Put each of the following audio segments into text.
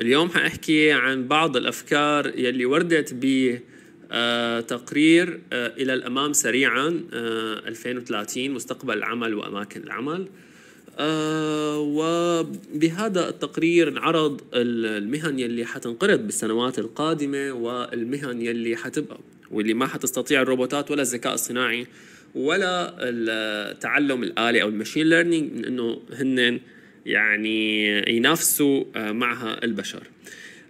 اليوم حأحكي عن بعض الأفكار يلي وردت ب آه، تقرير آه، إلى الأمام سريعا 2030 آه، مستقبل العمل وأماكن العمل وبهذا التقرير انعرض المهن يلي حتنقرض بالسنوات القادمة والمهن يلي حتبقى واللي ما حتستطيع الروبوتات ولا الذكاء الصناعي ولا التعلم الآلي أو المشين ليرنينج إنه هن يعني ينافسوا آه، معها البشر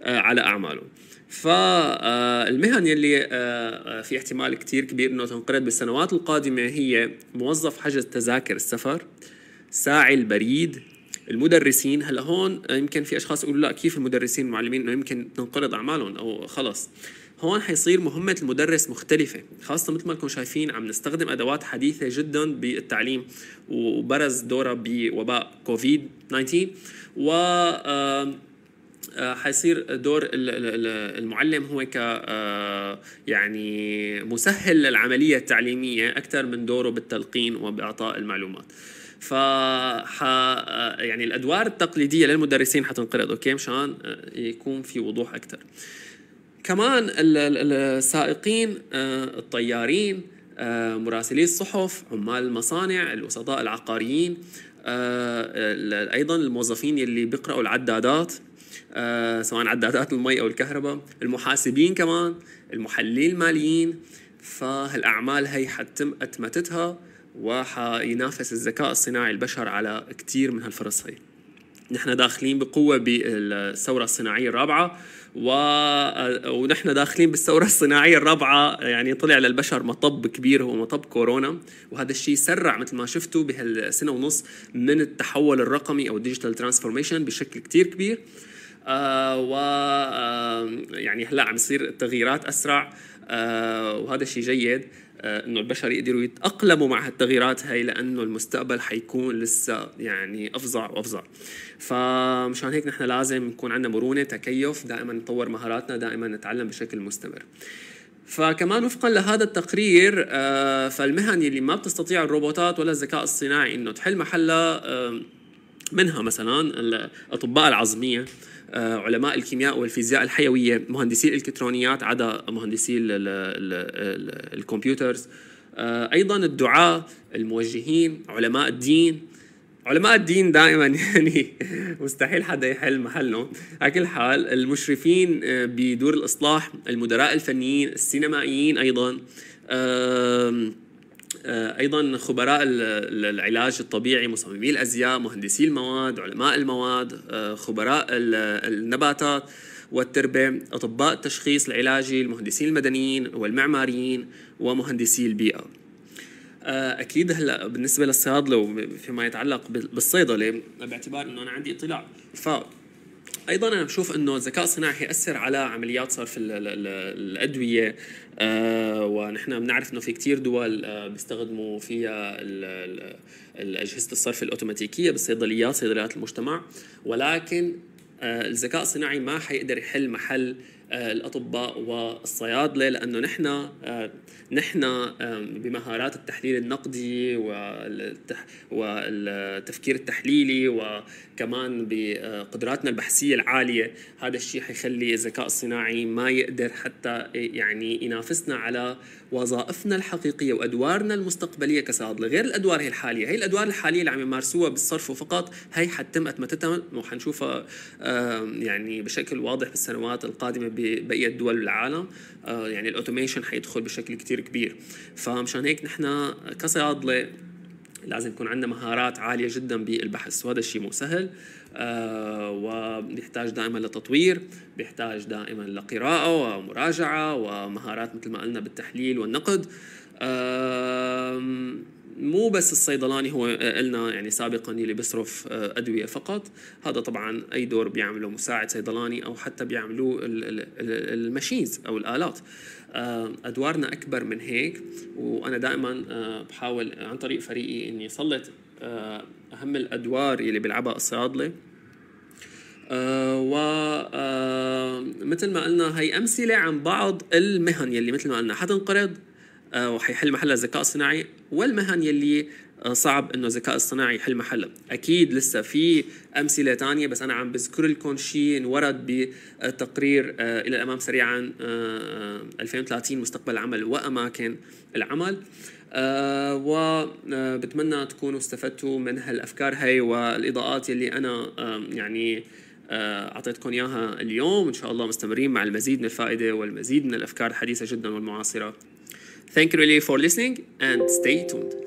آه، على اعمالهم فالمهن آه، يلي في احتمال كتير كبير انه تنقرض بالسنوات القادمه هي موظف حجز تذاكر السفر ساعي البريد المدرسين هلا هون يمكن في اشخاص يقولوا لا كيف المدرسين المعلمين انه يمكن تنقرض اعمالهم او خلص هون حيصير مهمة المدرس مختلفة خاصة مثل ما لكم شايفين عم نستخدم أدوات حديثة جدا بالتعليم وبرز دورة بوباء كوفيد 19 و آه، حيصير دور المعلم هو ك آه، يعني مسهل للعملية التعليمية أكثر من دوره بالتلقين وبإعطاء المعلومات. ف آه، يعني الادوار التقليديه للمدرسين حتنقرض اوكي مشان يكون في وضوح اكثر كمان السائقين آه، الطيارين آه، مراسلي الصحف عمال المصانع الوسطاء العقاريين آه، ايضا الموظفين اللي بيقراوا العدادات سواء عدادات المي او الكهرباء المحاسبين كمان المحللين الماليين فهالاعمال هي حتتم اتمتتها وحينافس الذكاء الصناعي البشر على كثير من هالفرص هي نحن داخلين بقوة بالثورة الصناعية الرابعة و... ونحن داخلين بالثورة الصناعية الرابعة يعني طلع للبشر مطب كبير هو مطب كورونا وهذا الشيء سرع مثل ما شفتوا بهالسنة ونص من التحول الرقمي أو الديجيتال ترانسفورميشن بشكل كتير كبير آه و آه يعني هلا عم يصير التغييرات أسرع آه وهذا الشيء جيد آه، انه البشر يقدروا يتاقلموا مع هالتغييرات هاي لانه المستقبل حيكون لسه يعني افظع وافظع فمشان هيك نحن لازم يكون عندنا مرونه تكيف دائما نطور مهاراتنا دائما نتعلم بشكل مستمر فكمان وفقا لهذا التقرير آه، فالمهن اللي ما بتستطيع الروبوتات ولا الذكاء الصناعي انه تحل محلها منها مثلا الاطباء العظميه آه، علماء الكيمياء والفيزياء الحيويه مهندسي الالكترونيات عدا مهندسي الكمبيوترز آه، ايضا الدعاه الموجهين علماء الدين علماء الدين دائما يعني مستحيل حدا يحل محلهم على كل حال المشرفين آه، بدور الاصلاح المدراء الفنيين السينمائيين ايضا آه، ايضا خبراء العلاج الطبيعي مصممي الازياء مهندسي المواد علماء المواد آه، خبراء النباتات والتربه اطباء التشخيص العلاجي المهندسين المدنيين والمعماريين ومهندسي البيئه آه، اكيد هلا بالنسبه للصيادله وفيما يتعلق بالصيدله باعتبار انه انا عندي اطلاع ف ايضا انا بشوف انه الذكاء الصناعي حيأثر على عمليات صرف الادويه آه ونحن بنعرف انه في كتير دول آه بيستخدموا فيها اجهزه الصرف الاوتوماتيكيه بالصيدليات صيدليات المجتمع ولكن آه الذكاء الصناعي ما حيقدر يحل محل آه، الاطباء والصيادله لانه نحن آه، نحن بمهارات التحليل النقدي والتفكير التحليلي وكمان بقدراتنا البحثيه العاليه هذا الشيء حيخلي الذكاء الصناعي ما يقدر حتى يعني ينافسنا على وظائفنا الحقيقيه وادوارنا المستقبليه كصيادله غير الادوار هي الحاليه هي الادوار الحاليه اللي عم يمارسوها بالصرف وفقط هي حتتم اتمتتها وحنشوفها يعني بشكل واضح بالسنوات القادمه ببقيه دول العالم آه، يعني الاوتوميشن حيدخل بشكل كتير كبير فمشان هيك نحن كصيادله لازم يكون عندنا مهارات عاليه جدا بالبحث وهذا الشيء مو سهل آه وبيحتاج دائما لتطوير بيحتاج دائما لقراءه ومراجعه ومهارات مثل ما قلنا بالتحليل والنقد آه مو بس الصيدلاني هو قلنا آه، يعني سابقا اللي بيصرف آه، ادويه فقط هذا طبعا اي دور بيعمله مساعد صيدلاني او حتى بيعملوه الماشينز او الالات آه، ادوارنا اكبر من هيك وانا دائما بحاول عن طريق فريقي اني صلت اهم الادوار اللي بيلعبها الصيادله أه و أه مثل ما قلنا هي امثله عن بعض المهن يلي مثل ما قلنا حتنقرض آه، وحيحل محلها الذكاء الصناعي والمهن يلي آه، صعب انه الذكاء الصناعي يحل محلها اكيد لسه في امثله تانية بس انا عم بذكر لكم شيء انورد بتقرير آه، الى الامام سريعا 2030 مستقبل العمل واماكن العمل أه وبتمنى تكونوا استفدتوا من هالافكار هي والاضاءات يلي انا يعني اعطيتكم اياها اليوم ان شاء الله مستمرين مع المزيد من الفائده والمزيد من الافكار الحديثه جدا والمعاصره Thank you really for listening and stay tuned.